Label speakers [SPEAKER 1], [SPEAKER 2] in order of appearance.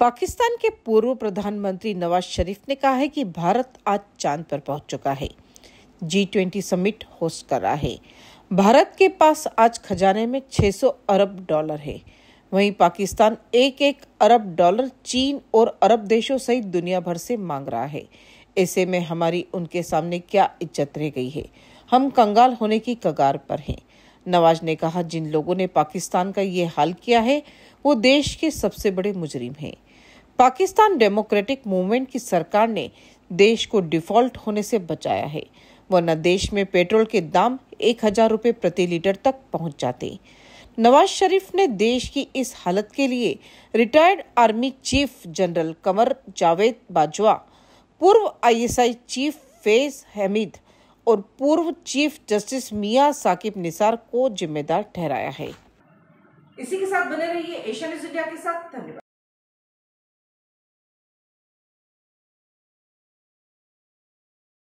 [SPEAKER 1] पाकिस्तान के पूर्व प्रधानमंत्री नवाज शरीफ ने कहा है कि भारत आज चांद पर पहुंच चुका है जी ट्वेंटी समिट होस्ट कर रहा है भारत के पास आज खजाने में 600 अरब डॉलर है वहीं पाकिस्तान एक एक अरब डॉलर चीन और अरब देशों सहित दुनिया भर से मांग रहा है ऐसे में हमारी उनके सामने क्या इज्जत रह गई है हम कंगाल होने की कगार पर हैं नवाज ने कहा जिन लोगों ने पाकिस्तान का ये हाल किया है वो देश के सबसे बड़े मुजरिम हैं पाकिस्तान डेमोक्रेटिक मूवमेंट की सरकार ने देश को डिफॉल्ट होने से बचाया है वरना देश में पेट्रोल के दाम एक हजार रुपये प्रति लीटर तक पहुंच जाते नवाज शरीफ ने देश की इस हालत के लिए retired army chief general Qamar Javed Bajwa पूर्व आईएसआई चीफ फैज हमीद और पूर्व चीफ जस्टिस मियां साकिब निसार को जिम्मेदार ठहराया है
[SPEAKER 2] इसी के साथ बने रहिए एशिया न्यूज इंडिया के साथ धन्यवाद